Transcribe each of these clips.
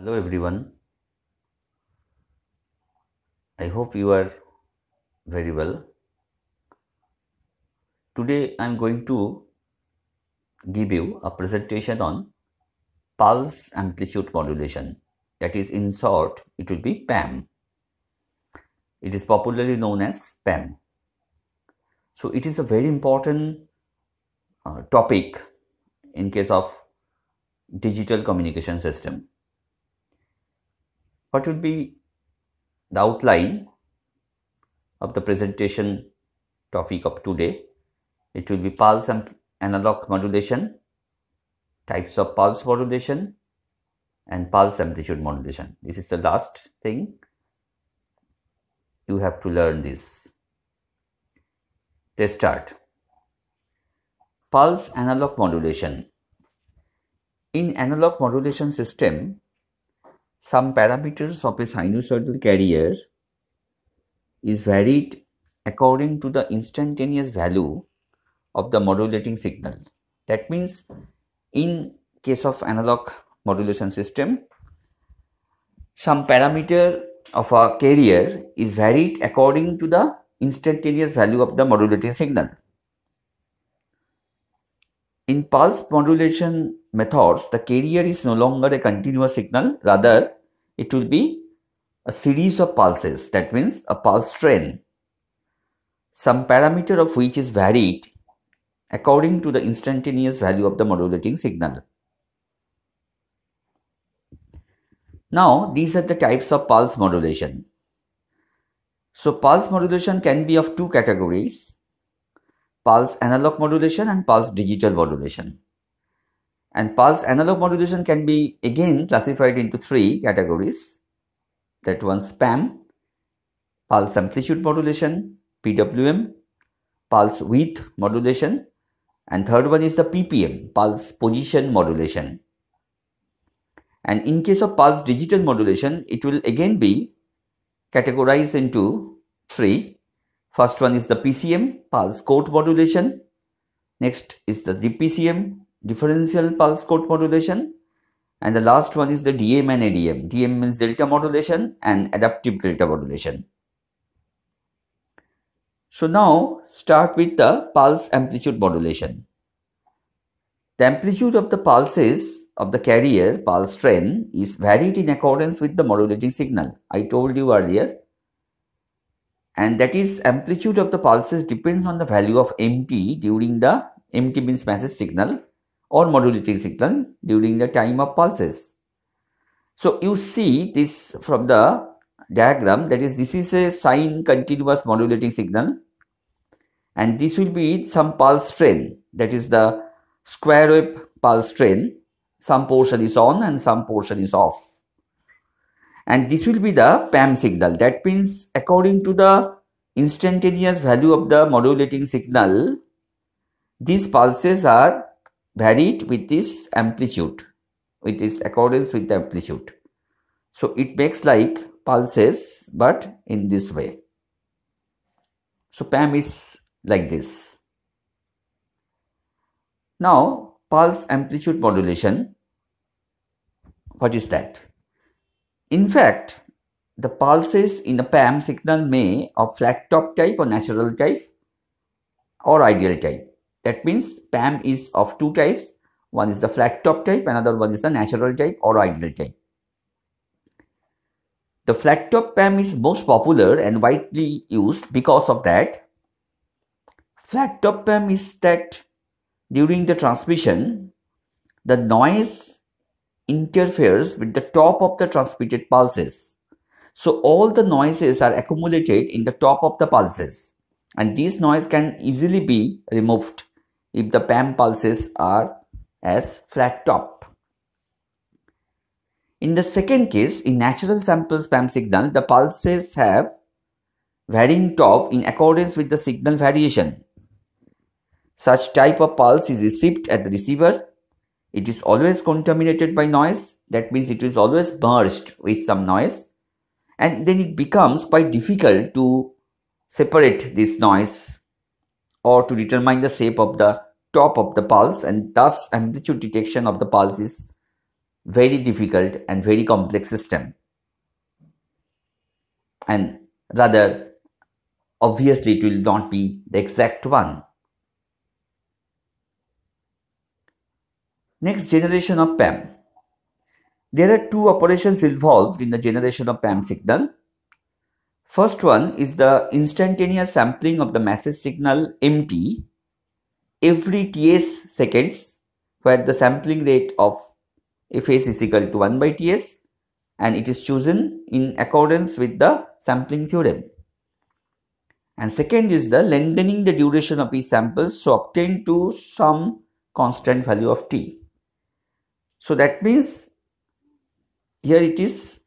hello everyone i hope you are very well today i am going to give you a presentation on pulse amplitude modulation that is in short it will be pam it is popularly known as pam so it is a very important uh, topic in case of digital communication system what will be the outline of the presentation topic of today. It will be pulse and analog modulation, types of pulse modulation, and pulse amplitude modulation. This is the last thing you have to learn this. Let's start. Pulse analog modulation. In analog modulation system, some parameters of a sinusoidal carrier is varied according to the instantaneous value of the modulating signal. That means in case of analog modulation system, some parameter of a carrier is varied according to the instantaneous value of the modulating signal. In pulse modulation methods, the carrier is no longer a continuous signal, rather it will be a series of pulses, that means a pulse train, some parameter of which is varied according to the instantaneous value of the modulating signal. Now, these are the types of pulse modulation. So, pulse modulation can be of two categories pulse analog modulation and pulse digital modulation. And pulse analog modulation can be again classified into three categories that one SPAM, pulse amplitude modulation, PWM, pulse width modulation, and third one is the PPM, pulse position modulation. And in case of pulse digital modulation, it will again be categorized into three. First one is the PCM, pulse code modulation. Next is the DPCM, differential pulse code modulation, and the last one is the DM and ADM. DM means delta modulation and adaptive delta modulation. So now start with the pulse amplitude modulation. The amplitude of the pulses of the carrier pulse train is varied in accordance with the modulating signal. I told you earlier. And that is amplitude of the pulses depends on the value of MT during the MT means message signal or modulating signal during the time of pulses. So you see this from the diagram that is this is a sine continuous modulating signal and this will be some pulse train that is the square wave pulse train some portion is on and some portion is off and this will be the PAM signal that means according to the instantaneous value of the modulating signal these pulses are varied with this amplitude, with this accordance with the amplitude. So it makes like pulses, but in this way. So PAM is like this. Now, pulse amplitude modulation. What is that? In fact, the pulses in the PAM signal may of flat top type or natural type or ideal type. That means PAM is of two types. One is the flat top type, another one is the natural type or ideal type. The flat top PAM is most popular and widely used because of that. Flat top PAM is that during the transmission, the noise interferes with the top of the transmitted pulses. So all the noises are accumulated in the top of the pulses and this noise can easily be removed if the PAM pulses are as flat top. In the second case, in natural samples PAM signal, the pulses have varying top in accordance with the signal variation. Such type of pulse is received at the receiver. It is always contaminated by noise, that means it is always merged with some noise, and then it becomes quite difficult to separate this noise or to determine the shape of the Top of the pulse and thus amplitude detection of the pulse is very difficult and very complex system and rather obviously it will not be the exact one next generation of pam there are two operations involved in the generation of pam signal first one is the instantaneous sampling of the message signal mt every TS seconds where the sampling rate of Fs is equal to 1 by Ts and it is chosen in accordance with the sampling theorem. And second is the lengthening the duration of each samples so obtained to some constant value of t. So that means here it is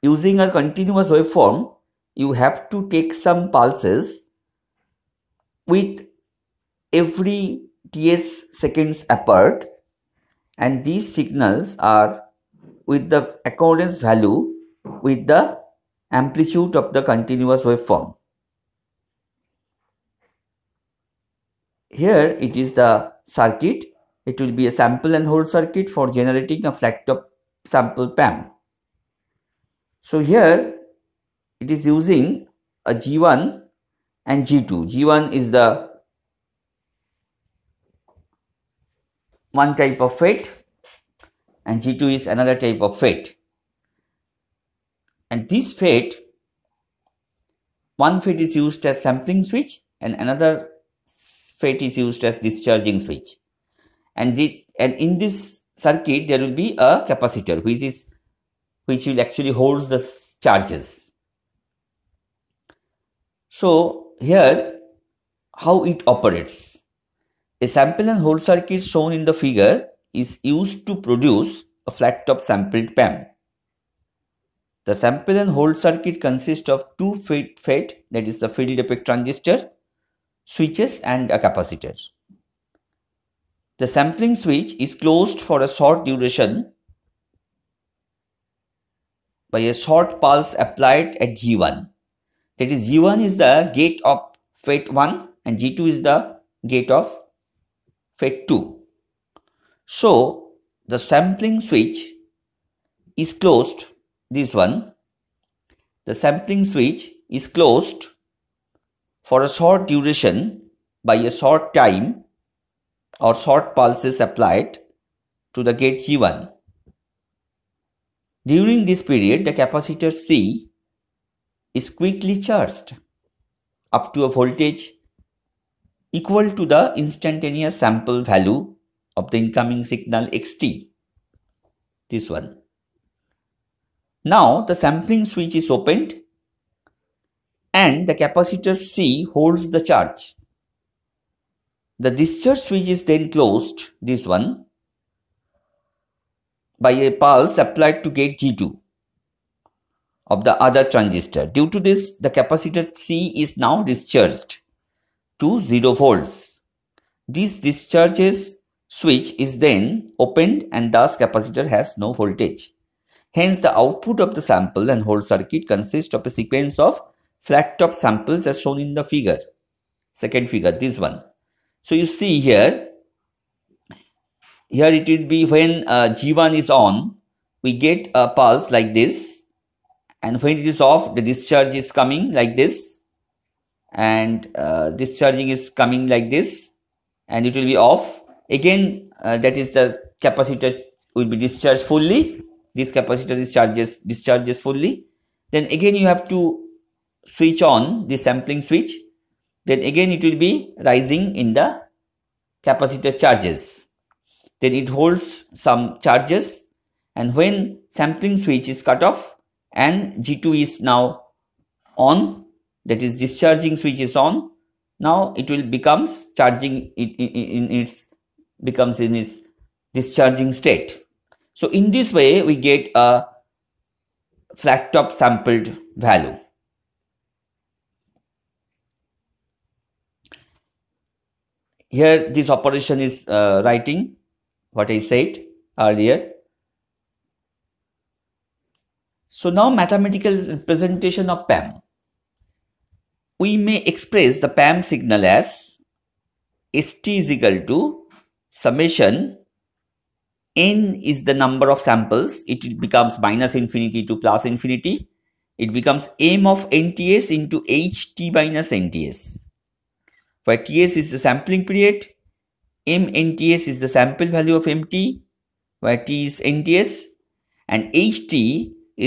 using a continuous waveform you have to take some pulses with every ts seconds apart and these signals are with the accordance value with the amplitude of the continuous waveform. Here it is the circuit. It will be a sample and hold circuit for generating a flat top sample PAM. So here it is using a G1 and G2. G1 is the one type of fate and G2 is another type of fate. And this fate, one fit is used as sampling switch and another fate is used as discharging switch. And, the, and in this circuit, there will be a capacitor which is which will actually holds the charges. So here, how it operates a sample and hold circuit shown in the figure is used to produce a flat top sampled PAM. The sample and hold circuit consists of two FET, that is the field effect transistor, switches and a capacitor. The sampling switch is closed for a short duration by a short pulse applied at G1. That is G1 is the gate of FET1 and G2 is the gate of FET2. So the sampling switch is closed, this one. The sampling switch is closed for a short duration by a short time or short pulses applied to the gate G1. During this period, the capacitor C is quickly charged up to a voltage equal to the instantaneous sample value of the incoming signal xt. This one. Now the sampling switch is opened and the capacitor C holds the charge. The discharge switch is then closed, this one, by a pulse applied to gate G2 of the other transistor. Due to this, the capacitor C is now discharged to 0 volts. This discharges switch is then opened and thus capacitor has no voltage. Hence the output of the sample and whole circuit consists of a sequence of flat top samples as shown in the figure. Second figure, this one. So you see here, here it will be when uh, G1 is on, we get a pulse like this and when it is off the discharge is coming like this and uh, this charging is coming like this and it will be off again uh, that is the capacitor will be discharged fully this capacitor discharges discharges fully then again you have to switch on the sampling switch then again it will be rising in the capacitor charges then it holds some charges and when sampling switch is cut off and g2 is now on that is discharging switch is on now it will becomes charging in, in, in its becomes in its discharging state so in this way we get a flat top sampled value here this operation is uh, writing what i said earlier so now mathematical representation of PAM we may express the PAM signal as st is equal to summation n is the number of samples it becomes minus infinity to plus infinity it becomes m of nts into ht minus nts where ts is the sampling period m nts is the sample value of mt where t is nts and ht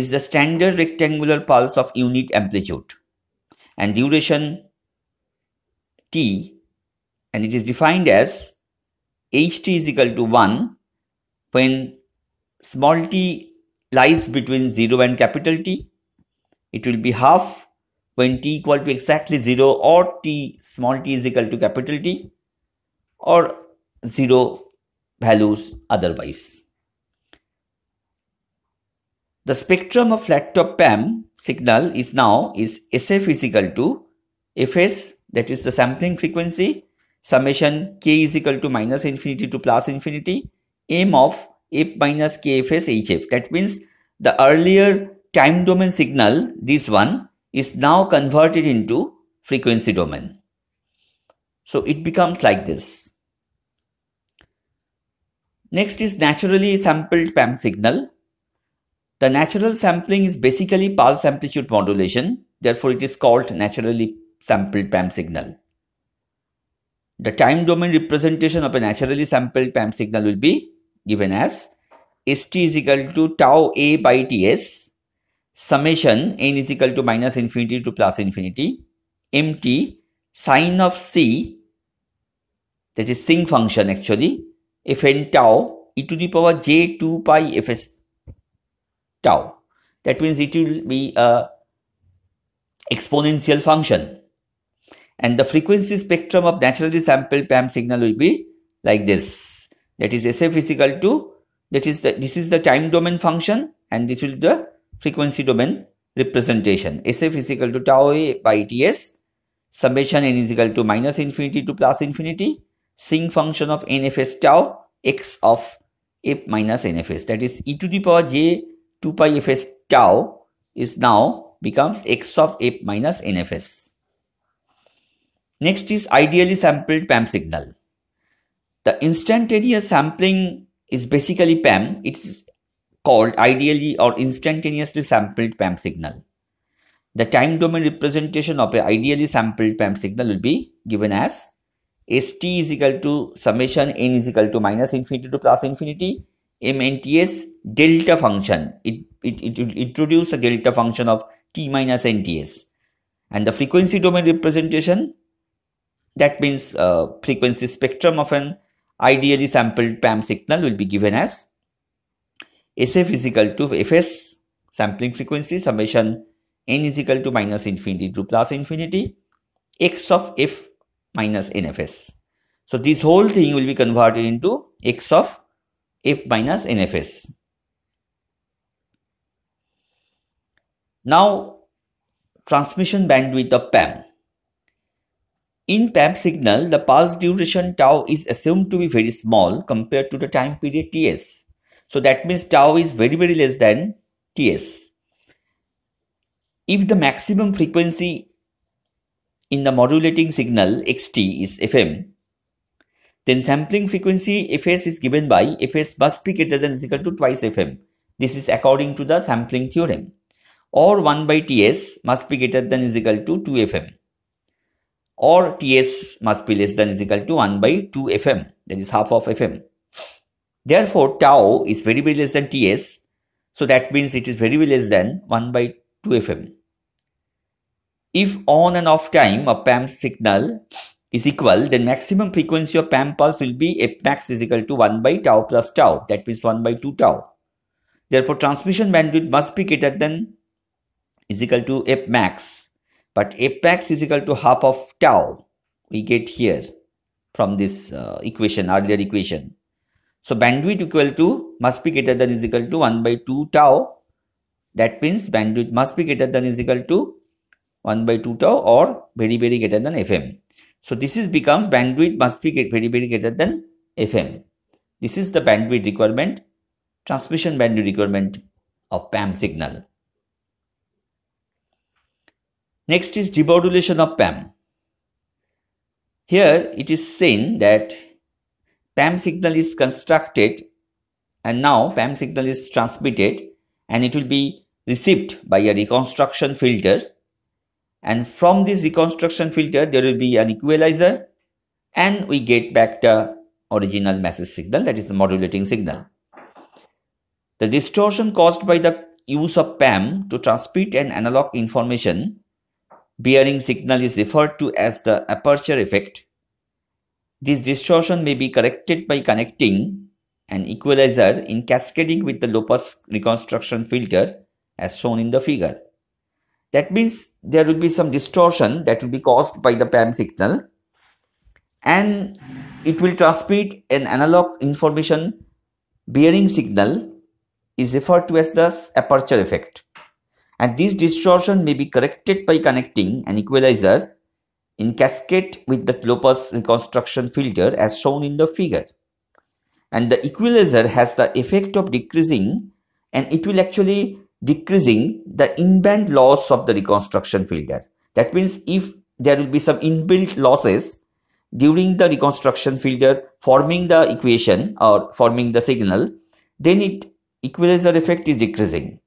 is the standard rectangular pulse of unit amplitude and duration t and it is defined as ht is equal to 1 when small t lies between 0 and capital T. It will be half when T equal to exactly 0 or T small t is equal to capital T or 0 values otherwise. The spectrum of flat top PAM signal is now is SF is equal to Fs that is the sampling frequency summation k is equal to minus infinity to plus infinity m of f minus k fs hf that means the earlier time domain signal this one is now converted into frequency domain so it becomes like this next is naturally sampled pam signal the natural sampling is basically pulse amplitude modulation, therefore, it is called naturally sampled PAM signal. The time domain representation of a naturally sampled PAM signal will be given as st is equal to tau a by ts, summation n is equal to minus infinity to plus infinity, mt sine of c, that is sing function actually, fn tau e to the power j 2 pi fs tau. That means it will be a exponential function. And the frequency spectrum of naturally sampled PAM signal will be like this. That is SF is equal to, that is the, this is the time domain function and this is the frequency domain representation. SF is equal to tau A by Ts. Summation n is equal to minus infinity to plus infinity. Sync function of nfs tau x of f minus nfs. That is e to the power j 2 pi fs tau is now becomes x of f minus nfs. Next is ideally sampled PAM signal. The instantaneous sampling is basically PAM. It's called ideally or instantaneously sampled PAM signal. The time domain representation of a ideally sampled PAM signal will be given as st is equal to summation n is equal to minus infinity to plus infinity mnts delta function. It, it, it, it introduce a delta function of t minus nts. And the frequency domain representation, that means uh, frequency spectrum of an ideally sampled PAM signal will be given as SF is equal to Fs sampling frequency summation n is equal to minus infinity to plus infinity x of f minus nfs. So this whole thing will be converted into x of f minus NFS. Now transmission bandwidth of PAM. In PAM signal, the pulse duration tau is assumed to be very small compared to the time period Ts. So that means tau is very very less than Ts. If the maximum frequency in the modulating signal xt is fm, then sampling frequency Fs is given by Fs must be greater than is equal to twice Fm. This is according to the sampling theorem. Or 1 by Ts must be greater than is equal to 2Fm. Or Ts must be less than is equal to 1 by 2Fm. That is half of Fm. Therefore, tau is very very less than Ts. So that means it is very very less than 1 by 2Fm. If on and off time a PAM signal is equal, then maximum frequency of PAM pulse will be f max is equal to 1 by tau plus tau. That means 1 by 2 tau. Therefore, transmission bandwidth must be greater than is equal to f max. But f max is equal to half of tau. We get here from this uh, equation, earlier equation. So bandwidth equal to must be greater than is equal to 1 by 2 tau. That means bandwidth must be greater than is equal to 1 by 2 tau or very very greater than fm. So this is becomes bandwidth must be very very greater than FM. This is the bandwidth requirement, transmission bandwidth requirement of PAM signal. Next is demodulation of PAM. Here it is seen that PAM signal is constructed and now PAM signal is transmitted and it will be received by a reconstruction filter and from this reconstruction filter there will be an equalizer and we get back the original message signal that is the modulating signal. The distortion caused by the use of PAM to transmit an analog information bearing signal is referred to as the aperture effect. This distortion may be corrected by connecting an equalizer in cascading with the low pass reconstruction filter as shown in the figure. That means there will be some distortion that will be caused by the PAM signal and it will transmit an analog information bearing signal is referred to as the aperture effect and this distortion may be corrected by connecting an equalizer in cascade with the Lopez reconstruction filter as shown in the figure and the equalizer has the effect of decreasing and it will actually decreasing the inband loss of the reconstruction filter. That means if there will be some inbuilt losses during the reconstruction filter forming the equation or forming the signal, then it equalizer effect is decreasing.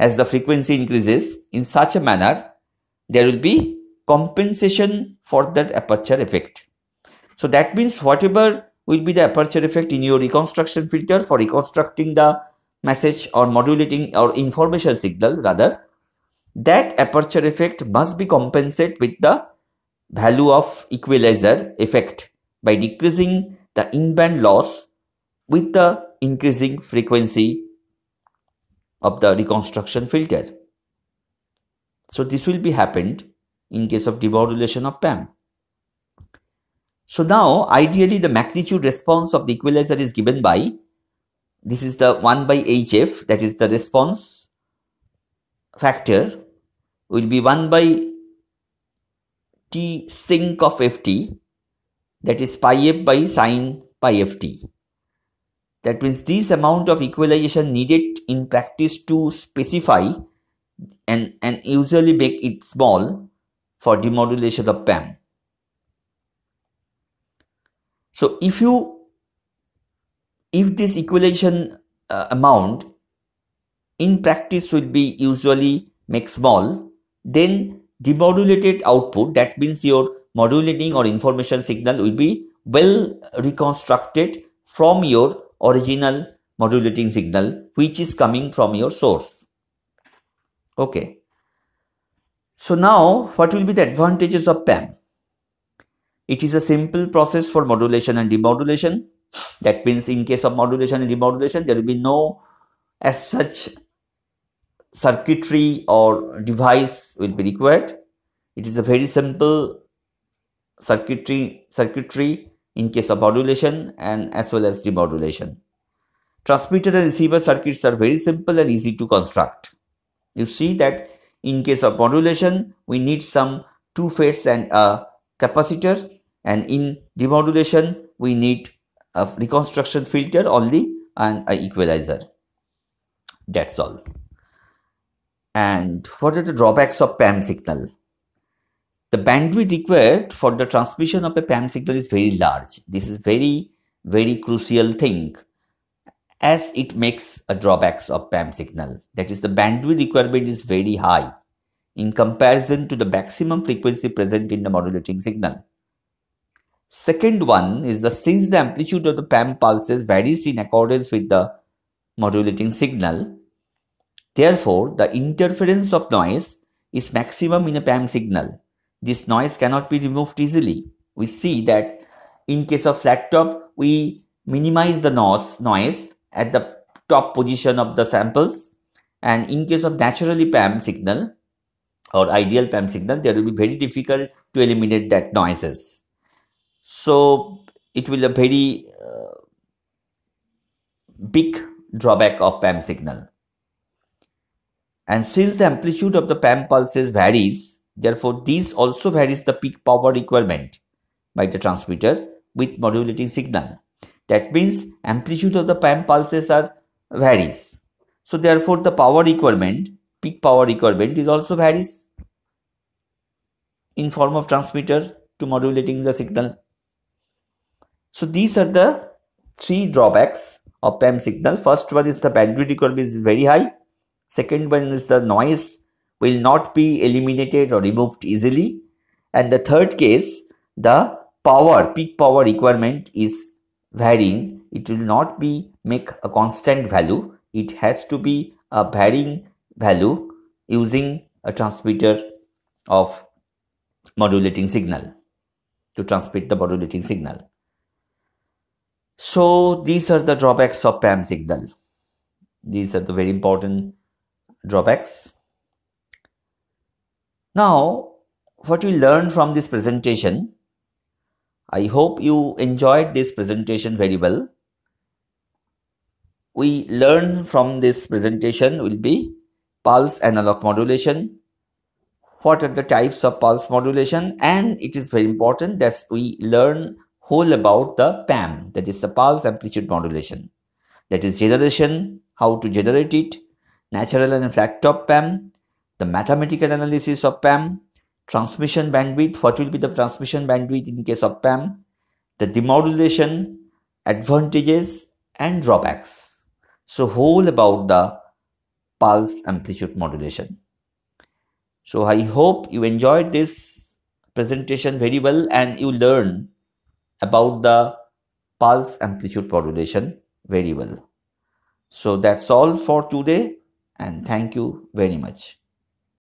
As the frequency increases in such a manner, there will be compensation for that aperture effect. So that means whatever will be the aperture effect in your reconstruction filter for reconstructing the message or modulating or information signal rather, that aperture effect must be compensated with the value of equalizer effect by decreasing the in-band loss with the increasing frequency of the reconstruction filter. So this will be happened in case of demodulation of PAM. So now ideally the magnitude response of the equalizer is given by this is the 1 by hf that is the response factor will be 1 by t sinc of ft that is pi f by sine pi ft that means this amount of equalization needed in practice to specify and, and usually make it small for demodulation of PAM. So if you if this equalization uh, amount in practice will be usually make small, then demodulated output, that means your modulating or information signal will be well reconstructed from your original modulating signal which is coming from your source. Okay. So now what will be the advantages of PAM? It is a simple process for modulation and demodulation. That means in case of modulation and demodulation, there will be no as such circuitry or device will be required. It is a very simple circuitry circuitry in case of modulation and as well as demodulation. Transmitter and receiver circuits are very simple and easy to construct. You see that in case of modulation, we need some two phase and a capacitor and in demodulation, we need a reconstruction filter only and an equalizer that's all and what are the drawbacks of PAM signal? The bandwidth required for the transmission of a PAM signal is very large. This is very, very crucial thing as it makes a drawbacks of PAM signal. That is the bandwidth requirement is very high in comparison to the maximum frequency present in the modulating signal. Second one is that since the amplitude of the PAM pulses varies in accordance with the modulating signal, therefore the interference of noise is maximum in a PAM signal. This noise cannot be removed easily. We see that in case of flat top, we minimize the noise, noise at the top position of the samples and in case of naturally PAM signal or ideal PAM signal, there will be very difficult to eliminate that noises so it will a very uh, big drawback of pam signal and since the amplitude of the pam pulses varies therefore this also varies the peak power requirement by the transmitter with modulating signal that means amplitude of the pam pulses are varies so therefore the power requirement peak power requirement is also varies in form of transmitter to modulating the signal so these are the three drawbacks of PEM signal. First one is the bandwidth requirement is very high. Second one is the noise will not be eliminated or removed easily. And the third case, the power, peak power requirement is varying. It will not be make a constant value. It has to be a varying value using a transmitter of modulating signal to transmit the modulating signal. So these are the drawbacks of PAM signal. These are the very important drawbacks. Now, what we learned from this presentation, I hope you enjoyed this presentation very well. We learned from this presentation will be pulse analog modulation, what are the types of pulse modulation and it is very important that we learn whole about the PAM, that is the pulse amplitude modulation. That is generation, how to generate it, natural and flat top PAM, the mathematical analysis of PAM, transmission bandwidth, what will be the transmission bandwidth in case of PAM, the demodulation, advantages and drawbacks. So whole about the pulse amplitude modulation. So I hope you enjoyed this presentation very well and you learn about the pulse amplitude modulation variable. So that's all for today and thank you very much.